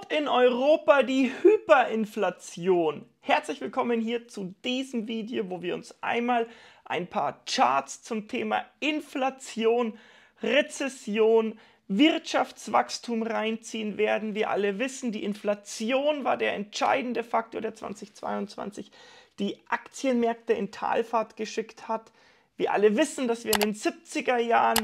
droht in Europa die Hyperinflation. Herzlich willkommen hier zu diesem Video, wo wir uns einmal ein paar Charts zum Thema Inflation, Rezession, Wirtschaftswachstum reinziehen werden. Wir alle wissen, die Inflation war der entscheidende Faktor, der 2022 die Aktienmärkte in Talfahrt geschickt hat. Wir alle wissen, dass wir in den 70er Jahren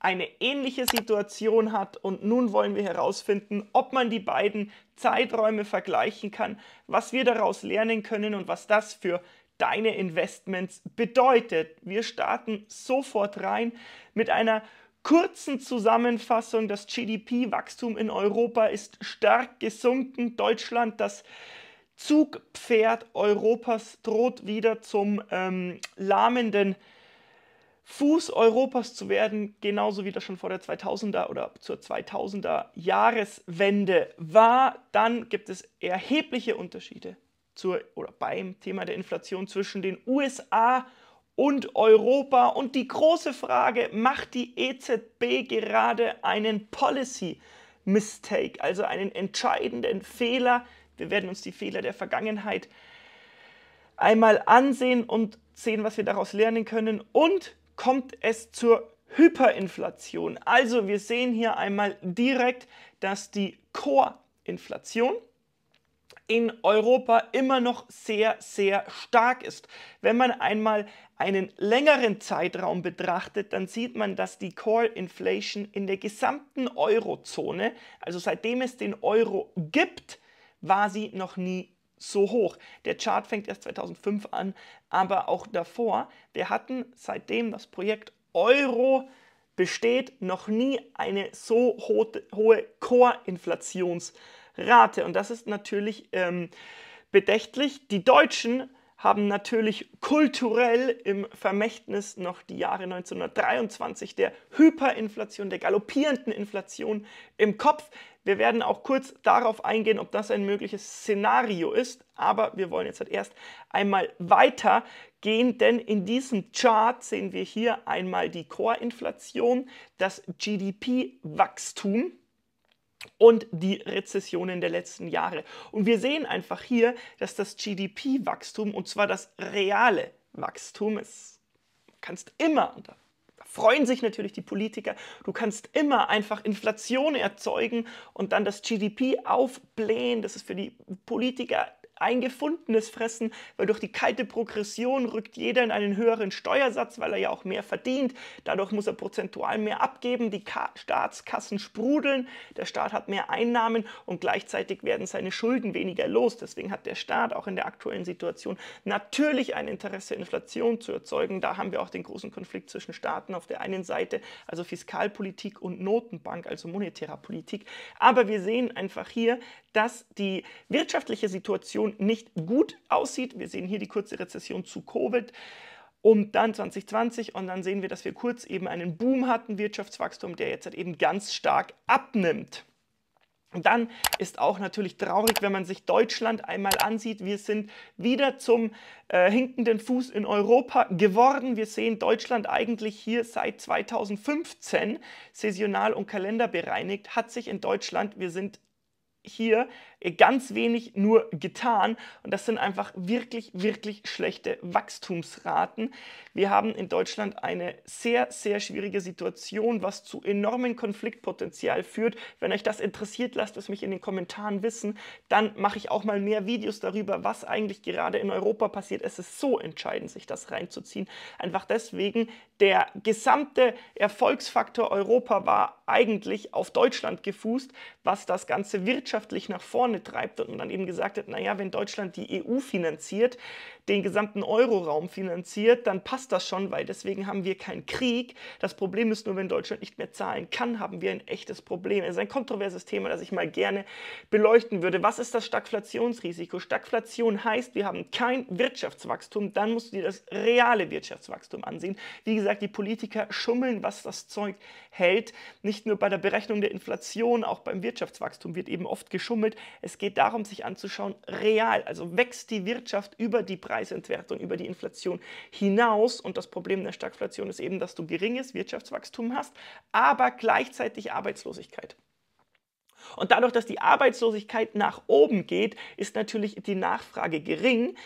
eine ähnliche Situation hat und nun wollen wir herausfinden, ob man die beiden Zeiträume vergleichen kann, was wir daraus lernen können und was das für deine Investments bedeutet. Wir starten sofort rein mit einer kurzen Zusammenfassung. Das GDP-Wachstum in Europa ist stark gesunken. Deutschland, das Zugpferd Europas, droht wieder zum ähm, lahmenden Fuß Europas zu werden, genauso wie das schon vor der 2000er oder zur 2000er Jahreswende war, dann gibt es erhebliche Unterschiede zur, oder beim Thema der Inflation zwischen den USA und Europa. Und die große Frage, macht die EZB gerade einen Policy Mistake, also einen entscheidenden Fehler? Wir werden uns die Fehler der Vergangenheit einmal ansehen und sehen, was wir daraus lernen können. Und kommt es zur Hyperinflation. Also wir sehen hier einmal direkt, dass die Core-Inflation in Europa immer noch sehr, sehr stark ist. Wenn man einmal einen längeren Zeitraum betrachtet, dann sieht man, dass die Core Inflation in der gesamten Eurozone, also seitdem es den Euro gibt, war sie noch nie so hoch. Der Chart fängt erst 2005 an, aber auch davor. Wir hatten seitdem das Projekt Euro besteht noch nie eine so hohe Core-Inflationsrate. Und das ist natürlich ähm, bedächtlich. Die Deutschen haben natürlich kulturell im Vermächtnis noch die Jahre 1923 der Hyperinflation, der galoppierenden Inflation im Kopf. Wir werden auch kurz darauf eingehen, ob das ein mögliches Szenario ist, aber wir wollen jetzt halt erst einmal weitergehen, denn in diesem Chart sehen wir hier einmal die Core-Inflation, das GDP-Wachstum und die Rezessionen der letzten Jahre. Und wir sehen einfach hier, dass das GDP-Wachstum, und zwar das reale Wachstum, ist, kannst immer, und da freuen sich natürlich die Politiker, du kannst immer einfach Inflation erzeugen und dann das GDP aufblähen. Das ist für die Politiker ein gefundenes Fressen, weil durch die kalte Progression rückt jeder in einen höheren Steuersatz, weil er ja auch mehr verdient. Dadurch muss er prozentual mehr abgeben, die Ka Staatskassen sprudeln, der Staat hat mehr Einnahmen und gleichzeitig werden seine Schulden weniger los. Deswegen hat der Staat auch in der aktuellen Situation natürlich ein Interesse, Inflation zu erzeugen. Da haben wir auch den großen Konflikt zwischen Staaten auf der einen Seite, also Fiskalpolitik und Notenbank, also monetärer Politik. Aber wir sehen einfach hier, dass die wirtschaftliche Situation nicht gut aussieht. Wir sehen hier die kurze Rezession zu Covid und dann 2020 und dann sehen wir, dass wir kurz eben einen Boom hatten, Wirtschaftswachstum, der jetzt halt eben ganz stark abnimmt. Und dann ist auch natürlich traurig, wenn man sich Deutschland einmal ansieht. Wir sind wieder zum äh, hinkenden Fuß in Europa geworden. Wir sehen Deutschland eigentlich hier seit 2015 saisonal und kalenderbereinigt, hat sich in Deutschland, wir sind hier ganz wenig nur getan. Und das sind einfach wirklich, wirklich schlechte Wachstumsraten. Wir haben in Deutschland eine sehr, sehr schwierige Situation, was zu enormen Konfliktpotenzial führt. Wenn euch das interessiert, lasst es mich in den Kommentaren wissen. Dann mache ich auch mal mehr Videos darüber, was eigentlich gerade in Europa passiert. Es ist so entscheidend, sich das reinzuziehen. Einfach deswegen, der gesamte Erfolgsfaktor Europa war eigentlich auf Deutschland gefußt, was das Ganze wirtschaftlich nach vorne vorne treibt und man dann eben gesagt hat, naja, wenn Deutschland die EU finanziert, den gesamten Euroraum finanziert, dann passt das schon, weil deswegen haben wir keinen Krieg. Das Problem ist nur, wenn Deutschland nicht mehr zahlen kann, haben wir ein echtes Problem. Es ist ein kontroverses Thema, das ich mal gerne beleuchten würde. Was ist das Stagflationsrisiko? Stagflation heißt, wir haben kein Wirtschaftswachstum, dann musst du dir das reale Wirtschaftswachstum ansehen. Wie gesagt, die Politiker schummeln, was das Zeug hält. Nicht nur bei der Berechnung der Inflation, auch beim Wirtschaftswachstum wird eben oft geschummelt. Es geht darum, sich anzuschauen, real, also wächst die Wirtschaft über die Preise Preisentwertung, über die Inflation hinaus. Und das Problem der Stagflation ist eben, dass du geringes Wirtschaftswachstum hast, aber gleichzeitig Arbeitslosigkeit. Und dadurch, dass die Arbeitslosigkeit nach oben geht, ist natürlich die Nachfrage gering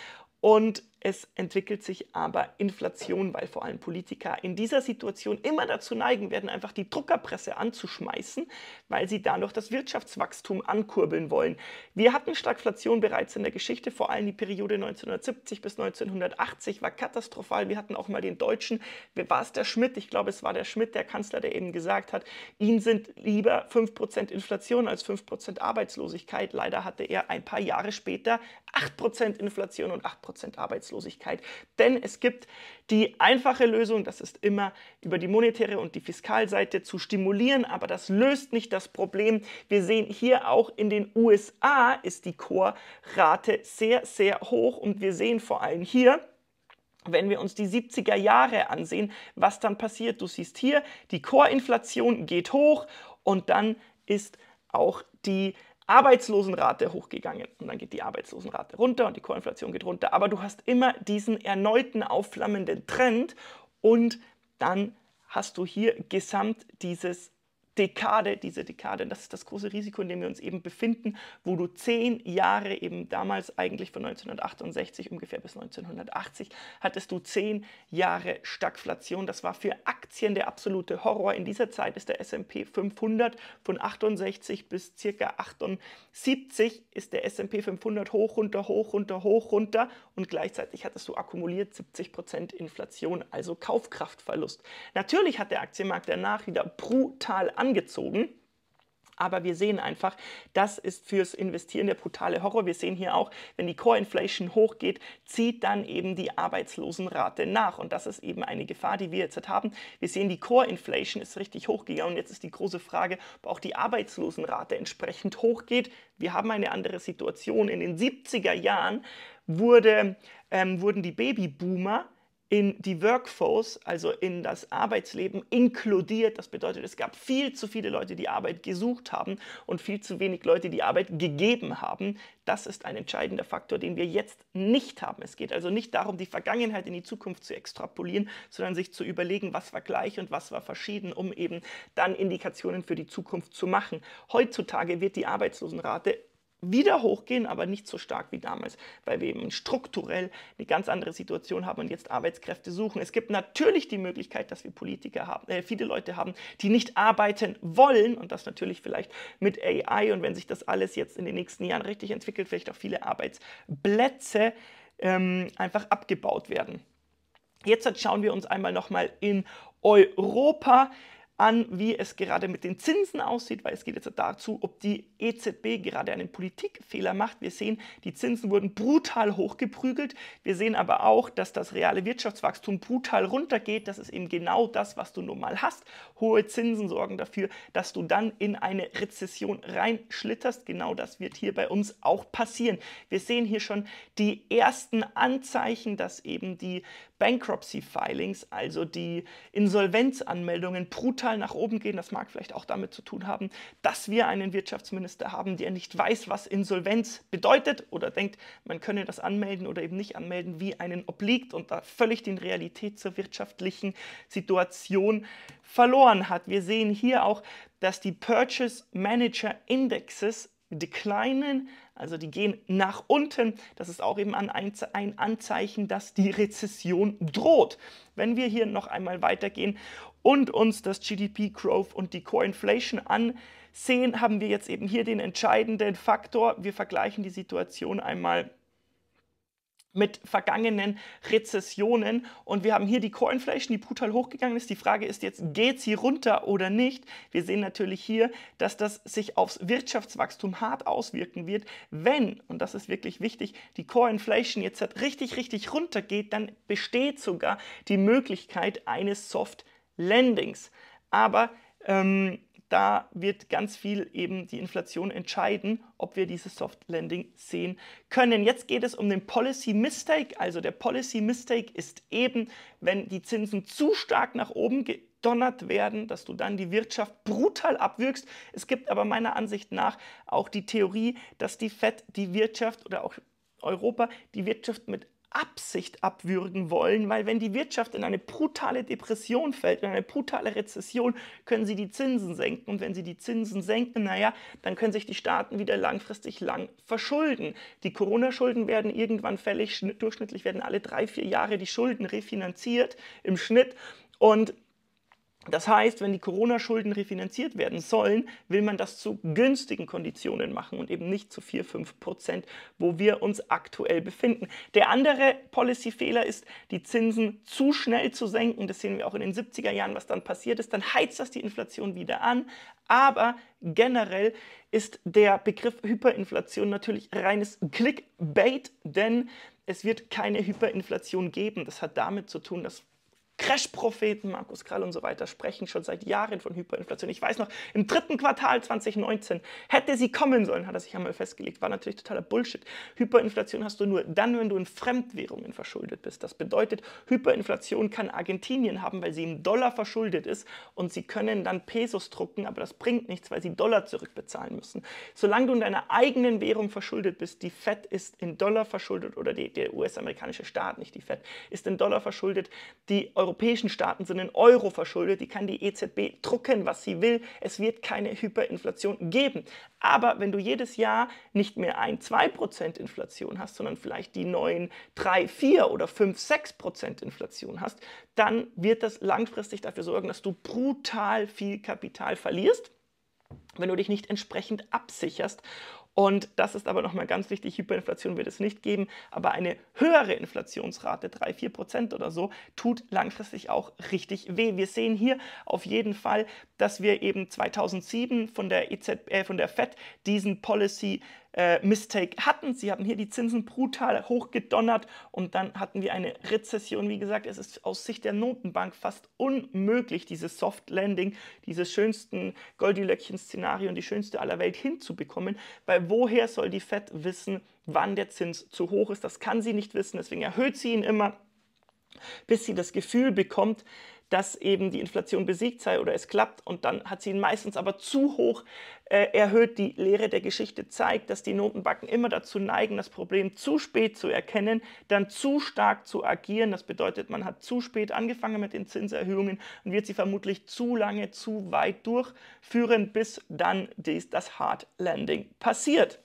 und es entwickelt sich aber Inflation, weil vor allem Politiker in dieser Situation immer dazu neigen werden, einfach die Druckerpresse anzuschmeißen, weil sie dadurch das Wirtschaftswachstum ankurbeln wollen. Wir hatten Stagflation bereits in der Geschichte, vor allem die Periode 1970 bis 1980 war katastrophal. Wir hatten auch mal den Deutschen, war es der Schmidt, ich glaube es war der Schmidt, der Kanzler, der eben gesagt hat, ihnen sind lieber 5% Inflation als 5% Arbeitslosigkeit. Leider hatte er ein paar Jahre später 8% Inflation und 8% Arbeitslosigkeit. Arbeitslosigkeit. Denn es gibt die einfache Lösung, das ist immer über die monetäre und die Fiskalseite zu stimulieren, aber das löst nicht das Problem. Wir sehen hier auch in den USA ist die Chorrate sehr, sehr hoch und wir sehen vor allem hier, wenn wir uns die 70er Jahre ansehen, was dann passiert. Du siehst hier, die Chorinflation geht hoch und dann ist auch die Arbeitslosenrate hochgegangen und dann geht die Arbeitslosenrate runter und die Koinflation geht runter. Aber du hast immer diesen erneuten aufflammenden Trend und dann hast du hier gesamt dieses Dekade, diese Dekade, das ist das große Risiko, in dem wir uns eben befinden, wo du zehn Jahre eben damals eigentlich von 1968 ungefähr bis 1980 hattest du zehn Jahre Stagflation. Das war für Aktien der absolute Horror. In dieser Zeit ist der S&P 500 von 68 bis circa 78 ist der S&P 500 hoch runter hoch runter hoch runter und gleichzeitig hattest du akkumuliert 70 Prozent Inflation, also Kaufkraftverlust. Natürlich hat der Aktienmarkt danach wieder brutal angezogen. Aber wir sehen einfach, das ist fürs Investieren der brutale Horror. Wir sehen hier auch, wenn die Core Inflation hochgeht, zieht dann eben die Arbeitslosenrate nach. Und das ist eben eine Gefahr, die wir jetzt halt haben. Wir sehen, die Core Inflation ist richtig hochgegangen. Und jetzt ist die große Frage, ob auch die Arbeitslosenrate entsprechend hochgeht. Wir haben eine andere Situation. In den 70er Jahren wurde, ähm, wurden die Babyboomer in die Workforce, also in das Arbeitsleben inkludiert. Das bedeutet, es gab viel zu viele Leute, die Arbeit gesucht haben und viel zu wenig Leute, die Arbeit gegeben haben. Das ist ein entscheidender Faktor, den wir jetzt nicht haben. Es geht also nicht darum, die Vergangenheit in die Zukunft zu extrapolieren, sondern sich zu überlegen, was war gleich und was war verschieden, um eben dann Indikationen für die Zukunft zu machen. Heutzutage wird die Arbeitslosenrate wieder hochgehen, aber nicht so stark wie damals, weil wir eben strukturell eine ganz andere Situation haben und jetzt Arbeitskräfte suchen. Es gibt natürlich die Möglichkeit, dass wir Politiker haben, äh, viele Leute haben, die nicht arbeiten wollen und das natürlich vielleicht mit AI und wenn sich das alles jetzt in den nächsten Jahren richtig entwickelt, vielleicht auch viele Arbeitsplätze ähm, einfach abgebaut werden. Jetzt schauen wir uns einmal nochmal in Europa an, wie es gerade mit den Zinsen aussieht, weil es geht jetzt dazu, ob die EZB gerade einen Politikfehler macht. Wir sehen, die Zinsen wurden brutal hochgeprügelt. Wir sehen aber auch, dass das reale Wirtschaftswachstum brutal runtergeht. Das ist eben genau das, was du nun mal hast. Hohe Zinsen sorgen dafür, dass du dann in eine Rezession reinschlitterst. Genau das wird hier bei uns auch passieren. Wir sehen hier schon die ersten Anzeichen, dass eben die Bankruptcy Filings, also die Insolvenzanmeldungen brutal Schlagzahlen nach oben gehen. Das mag vielleicht auch damit zu tun haben, dass wir einen Wirtschaftsminister haben, der nicht weiß, was Insolvenz bedeutet oder denkt, man könne das anmelden oder eben nicht anmelden, wie einen obliegt und da völlig den Realität zur wirtschaftlichen Situation verloren hat. Wir sehen hier auch, dass die Purchase Manager Indexes declinen, also die gehen nach unten. Das ist auch eben ein Anzeichen, dass die Rezession droht. Wenn wir hier noch einmal weitergehen und uns das GDP Growth und die Core Inflation ansehen, haben wir jetzt eben hier den entscheidenden Faktor. Wir vergleichen die Situation einmal mit vergangenen Rezessionen. Und wir haben hier die Core Inflation, die brutal hochgegangen ist. Die Frage ist jetzt, geht sie runter oder nicht? Wir sehen natürlich hier, dass das sich aufs Wirtschaftswachstum hart auswirken wird. Wenn, und das ist wirklich wichtig, die Core Inflation jetzt richtig, richtig runtergeht, dann besteht sogar die Möglichkeit eines Soft Landings. Aber ähm, da wird ganz viel eben die Inflation entscheiden, ob wir dieses Soft Landing sehen können. Jetzt geht es um den Policy Mistake. Also der Policy Mistake ist eben, wenn die Zinsen zu stark nach oben gedonnert werden, dass du dann die Wirtschaft brutal abwürgst. Es gibt aber meiner Ansicht nach auch die Theorie, dass die Fed die Wirtschaft oder auch Europa die Wirtschaft mit Absicht abwürgen wollen, weil wenn die Wirtschaft in eine brutale Depression fällt, in eine brutale Rezession, können sie die Zinsen senken. Und wenn sie die Zinsen senken, naja, dann können sich die Staaten wieder langfristig lang verschulden. Die Corona-Schulden werden irgendwann fällig. Durchschnittlich werden alle drei, vier Jahre die Schulden refinanziert im Schnitt. Und das heißt, wenn die Corona-Schulden refinanziert werden sollen, will man das zu günstigen Konditionen machen und eben nicht zu 4, 5 Prozent, wo wir uns aktuell befinden. Der andere Policy-Fehler ist, die Zinsen zu schnell zu senken. Das sehen wir auch in den 70er Jahren, was dann passiert ist. Dann heizt das die Inflation wieder an. Aber generell ist der Begriff Hyperinflation natürlich reines Clickbait, denn es wird keine Hyperinflation geben. Das hat damit zu tun, dass Crash-Propheten Markus Krall und so weiter sprechen schon seit Jahren von Hyperinflation. Ich weiß noch, im dritten Quartal 2019 hätte sie kommen sollen, hat er sich einmal festgelegt. War natürlich totaler Bullshit. Hyperinflation hast du nur dann, wenn du in Fremdwährungen verschuldet bist. Das bedeutet, Hyperinflation kann Argentinien haben, weil sie im Dollar verschuldet ist und sie können dann Pesos drucken, aber das bringt nichts, weil sie Dollar zurückbezahlen müssen. Solange du in deiner eigenen Währung verschuldet bist, die FED ist in Dollar verschuldet oder die, der US-amerikanische Staat, nicht die FED, ist in Dollar verschuldet, die Euro europäischen Staaten sind in Euro verschuldet, die kann die EZB drucken, was sie will. Es wird keine Hyperinflation geben. Aber wenn du jedes Jahr nicht mehr ein 2% Inflation hast, sondern vielleicht die neuen 3, 4 oder 5, 6% Inflation hast, dann wird das langfristig dafür sorgen, dass du brutal viel Kapital verlierst wenn du dich nicht entsprechend absicherst. Und das ist aber nochmal ganz wichtig, Hyperinflation wird es nicht geben, aber eine höhere Inflationsrate, 3, 4 Prozent oder so, tut langfristig auch richtig weh. Wir sehen hier auf jeden Fall, dass wir eben 2007 von der, EZ, äh, von der FED diesen Policy äh, Mistake hatten. Sie haben hier die Zinsen brutal hochgedonnert und dann hatten wir eine Rezession. Wie gesagt, es ist aus Sicht der Notenbank fast unmöglich, dieses Soft Landing, dieses schönsten Goldilöckchen-Szenario und die schönste aller Welt hinzubekommen, weil woher soll die Fed wissen, wann der Zins zu hoch ist? Das kann sie nicht wissen, deswegen erhöht sie ihn immer bis sie das Gefühl bekommt, dass eben die Inflation besiegt sei oder es klappt. Und dann hat sie ihn meistens aber zu hoch äh, erhöht. Die Lehre der Geschichte zeigt, dass die Notenbanken immer dazu neigen, das Problem zu spät zu erkennen, dann zu stark zu agieren. Das bedeutet, man hat zu spät angefangen mit den Zinserhöhungen und wird sie vermutlich zu lange, zu weit durchführen, bis dann dies, das Hard Landing passiert.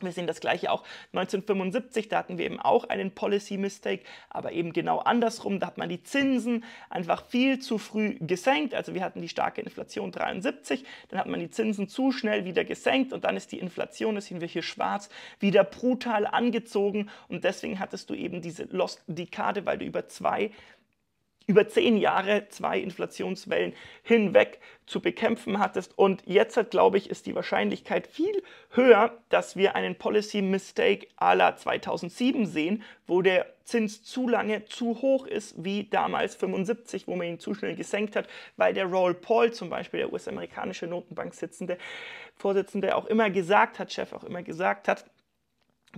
Wir sehen das gleiche auch 1975, da hatten wir eben auch einen Policy Mistake, aber eben genau andersrum, da hat man die Zinsen einfach viel zu früh gesenkt. Also wir hatten die starke Inflation 73, dann hat man die Zinsen zu schnell wieder gesenkt und dann ist die Inflation, das sehen wir hier schwarz, wieder brutal angezogen und deswegen hattest du eben diese Lost Dekade, weil du über zwei über zehn Jahre zwei Inflationswellen hinweg zu bekämpfen hattest. Und jetzt, glaube ich, ist die Wahrscheinlichkeit viel höher, dass wir einen Policy Mistake à la 2007 sehen, wo der Zins zu lange zu hoch ist, wie damals 75, wo man ihn zu schnell gesenkt hat, weil der Roll Paul, zum Beispiel der US-amerikanische Notenbank-Vorsitzende, auch immer gesagt hat, Chef auch immer gesagt hat,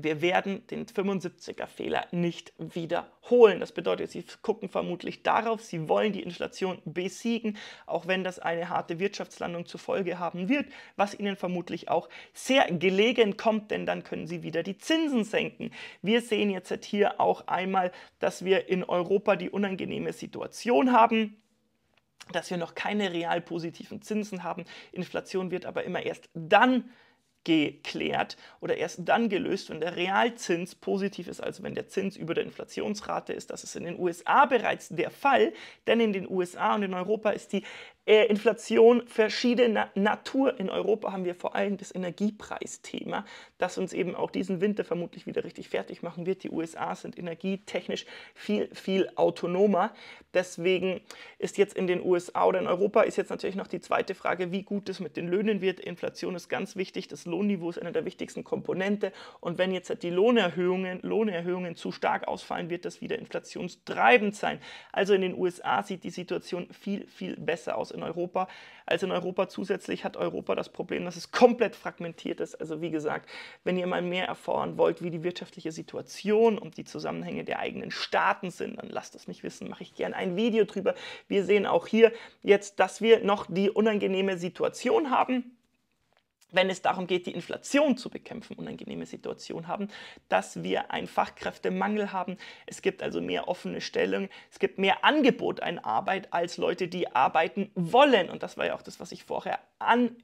wir werden den 75er Fehler nicht wiederholen. Das bedeutet, sie gucken vermutlich darauf, sie wollen die Inflation besiegen, auch wenn das eine harte Wirtschaftslandung zur Folge haben wird, was ihnen vermutlich auch sehr gelegen kommt, denn dann können sie wieder die Zinsen senken. Wir sehen jetzt hier auch einmal, dass wir in Europa die unangenehme Situation haben dass wir noch keine real positiven Zinsen haben. Inflation wird aber immer erst dann geklärt oder erst dann gelöst, wenn der Realzins positiv ist, also wenn der Zins über der Inflationsrate ist. Das ist in den USA bereits der Fall, denn in den USA und in Europa ist die äh, Inflation verschiedener Natur. In Europa haben wir vor allem das Energiepreisthema, das uns eben auch diesen Winter vermutlich wieder richtig fertig machen wird. Die USA sind energietechnisch viel, viel autonomer. Deswegen ist jetzt in den USA oder in Europa ist jetzt natürlich noch die zweite Frage, wie gut es mit den Löhnen wird. Inflation ist ganz wichtig, das Lohnniveau ist eine der wichtigsten Komponente. Und wenn jetzt die Lohnerhöhungen, Lohnerhöhungen zu stark ausfallen, wird das wieder inflationstreibend sein. Also in den USA sieht die Situation viel, viel besser aus in Europa als in Europa. Zusätzlich hat Europa das Problem, dass es komplett fragmentiert ist. Also wie gesagt, wenn ihr mal mehr erfahren wollt, wie die wirtschaftliche Situation und die Zusammenhänge der eigenen Staaten sind, dann lasst es mich wissen, mache ich gerne ein Video drüber. Wir sehen auch hier jetzt, dass wir noch die unangenehme Situation haben wenn es darum geht, die Inflation zu bekämpfen, unangenehme Situation haben, dass wir einen Fachkräftemangel haben. Es gibt also mehr offene Stellen, es gibt mehr Angebot an Arbeit als Leute, die arbeiten wollen. Und das war ja auch das, was ich vorher an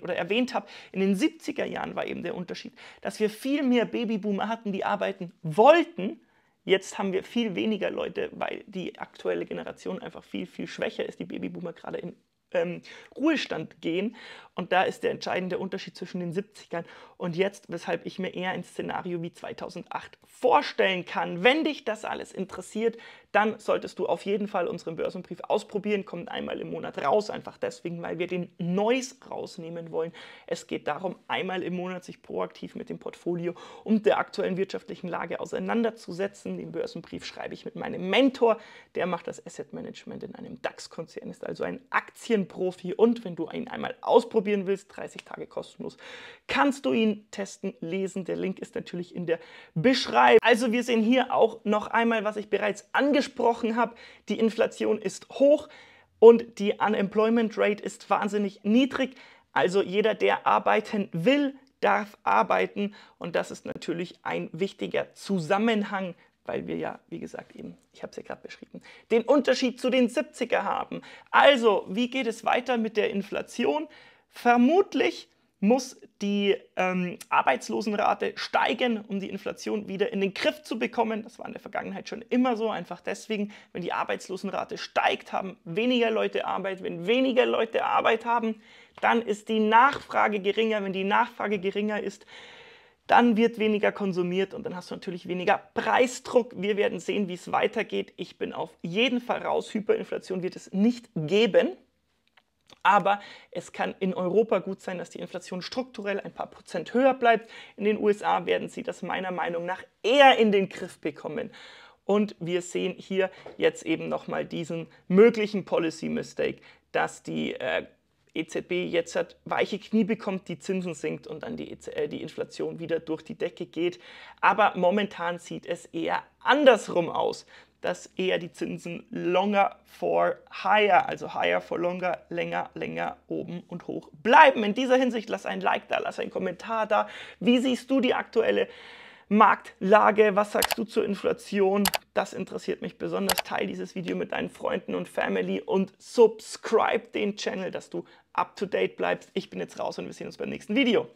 oder erwähnt habe, in den 70er Jahren war eben der Unterschied, dass wir viel mehr Babyboomer hatten, die arbeiten wollten. Jetzt haben wir viel weniger Leute, weil die aktuelle Generation einfach viel, viel schwächer ist, die Babyboomer gerade in ähm, Ruhestand gehen. Und da ist der entscheidende Unterschied zwischen den 70ern und jetzt, weshalb ich mir eher ein Szenario wie 2008 vorstellen kann. Wenn dich das alles interessiert, dann solltest du auf jeden Fall unseren Börsenbrief ausprobieren. Kommt einmal im Monat raus, einfach deswegen, weil wir den Neues rausnehmen wollen. Es geht darum, einmal im Monat sich proaktiv mit dem Portfolio und der aktuellen wirtschaftlichen Lage auseinanderzusetzen. Den Börsenbrief schreibe ich mit meinem Mentor. Der macht das Asset Management in einem DAX-Konzern, ist also ein Aktien dem Profi und wenn du ihn einmal ausprobieren willst, 30 Tage kostenlos, kannst du ihn testen, lesen. Der Link ist natürlich in der Beschreibung. Also wir sehen hier auch noch einmal, was ich bereits angesprochen habe. Die Inflation ist hoch und die Unemployment Rate ist wahnsinnig niedrig. Also jeder, der arbeiten will, darf arbeiten und das ist natürlich ein wichtiger Zusammenhang weil wir ja, wie gesagt, eben, ich habe es ja gerade beschrieben, den Unterschied zu den 70er haben. Also, wie geht es weiter mit der Inflation? Vermutlich muss die ähm, Arbeitslosenrate steigen, um die Inflation wieder in den Griff zu bekommen. Das war in der Vergangenheit schon immer so. Einfach deswegen, wenn die Arbeitslosenrate steigt, haben weniger Leute Arbeit. Wenn weniger Leute Arbeit haben, dann ist die Nachfrage geringer. Wenn die Nachfrage geringer ist, dann wird weniger konsumiert und dann hast du natürlich weniger Preisdruck. Wir werden sehen, wie es weitergeht. Ich bin auf jeden Fall raus. Hyperinflation wird es nicht geben. Aber es kann in Europa gut sein, dass die Inflation strukturell ein paar Prozent höher bleibt. In den USA werden sie das meiner Meinung nach eher in den Griff bekommen. Und wir sehen hier jetzt eben nochmal diesen möglichen Policy Mistake, dass die äh, EZB jetzt hat weiche Knie bekommt, die Zinsen sinkt und dann die, e äh, die Inflation wieder durch die Decke geht. Aber momentan sieht es eher andersrum aus, dass eher die Zinsen longer for higher, also higher for longer, länger, länger oben und hoch bleiben. In dieser Hinsicht lass ein Like da, lass einen Kommentar da. Wie siehst du die aktuelle Marktlage? Was sagst du zur Inflation? Das interessiert mich besonders. Teil dieses Video mit deinen Freunden und Family und subscribe den Channel, dass du up to date bleibst. Ich bin jetzt raus und wir sehen uns beim nächsten Video.